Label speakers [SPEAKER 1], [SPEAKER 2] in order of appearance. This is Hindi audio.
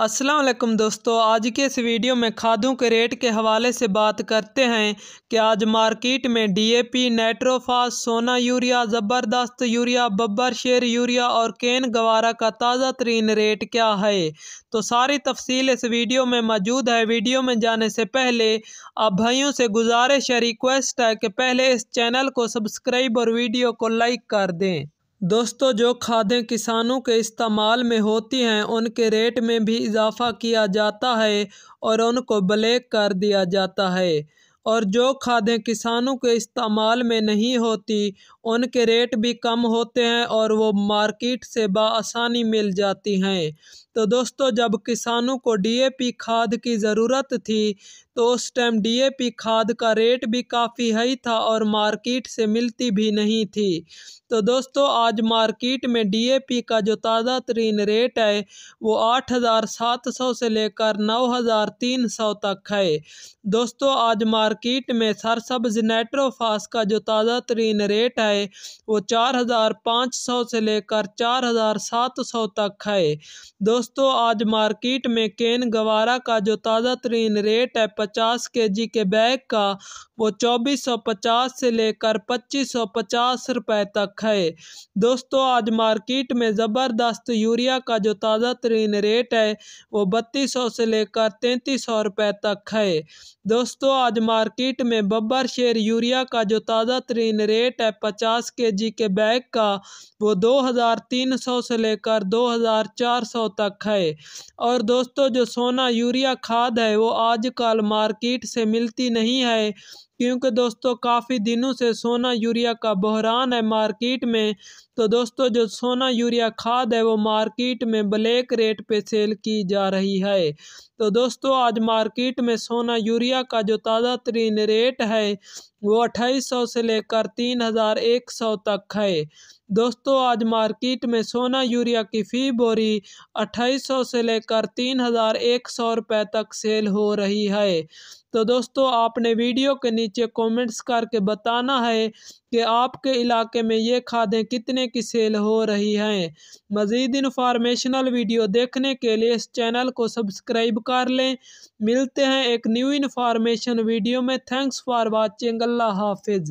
[SPEAKER 1] असलकम दोस्तों आज के इस वीडियो में खादों के रेट के हवाले से बात करते हैं कि आज मार्केट में डीएपी नाइट्रोफास सोना यूरिया ज़बरदस्त यूरिया बब्बर शेर यूरिया और केन गवारा का ताज़ा तरीन रेट क्या है तो सारी तफसील इस वीडियो में मौजूद है वीडियो में जाने से पहले आप भाइयों से गुजारिश है रिक्वेस्ट है कि पहले इस चैनल को सब्सक्राइब और वीडियो को लाइक कर दें दोस्तों जो खादें किसानों के इस्तेमाल में होती हैं उनके रेट में भी इजाफा किया जाता है और उनको ब्लैक कर दिया जाता है और जो खादें किसानों के इस्तेमाल में नहीं होती उनके रेट भी कम होते हैं और वो मार्केट से बसानी मिल जाती हैं तो दोस्तों जब किसानों को डीएपी खाद की ज़रूरत थी तो उस टाइम डीएपी खाद का रेट भी काफ़ी हाई था और मार्केट से मिलती भी नहीं थी तो दोस्तों आज मार्केट में डीएपी का जो ताज़ा तरीन रेट है वो आठ हज़ार सात सौ से लेकर नौ हज़ार तीन सौ तक है दोस्तों आज मार मार्केट में सरसब्ज नाइट्रोफास का जो ताज़ा तरीन रेट है वो चार हज़ार पाँच सौ से लेकर चार हज़ार सात सौ तक है दोस्तों आज मार्केट में केन गवारा का जो ताज़ा तरीन रेट है पचास के जी के बैग का वो चौबीस सौ पचास से लेकर पच्चीस सौ पचास रुपये तक है दोस्तों आज मार्केट में ज़बरदस्त यूरिया का जो ताज़ा तरीन रेट है वो बत्तीस सौ से लेकर तैंतीस सौ रुपये तक है दोस्तों आज मार्केट मार्केट में बब्बर शेर यूरिया का जो ताज़ा तरीन रेट है पचास के जी के बैग का वो दो हज़ार तीन सौ से लेकर दो हज़ार चार सौ तक है और दोस्तों जो सोना यूरिया खाद है वो आजकल मार्केट से मिलती नहीं है क्योंकि दोस्तों काफ़ी दिनों से सोना यूरिया का बहरान है मार्केट में तो दोस्तों जो सोना यूरिया खाद है वो मार्केट में ब्लैक रेट पे सेल की जा रही है तो दोस्तों आज मार्केट में सोना यूरिया का जो ताज़ा तरीन रेट है वो अट्ठाईस सौ से लेकर तीन हज़ार एक सौ तक है दोस्तों आज मार्केट में सोना यूरिया की फ़ी बोरी अट्ठाईस सौ से लेकर तीन हज़ार एक सौ रुपये तक सेल हो रही है तो दोस्तों आपने वीडियो के नीचे कमेंट्स करके बताना है कि आपके इलाके में ये खादें कितने की सेल हो रही हैं मज़ीद इन्फॉर्मेशनल वीडियो देखने के लिए इस चैनल को सब्सक्राइब कर लें मिलते हैं एक न्यू इन्फॉर्मेशन वीडियो में थैंक्स फॉर वॉचिंग আল্লাহ হাফেজ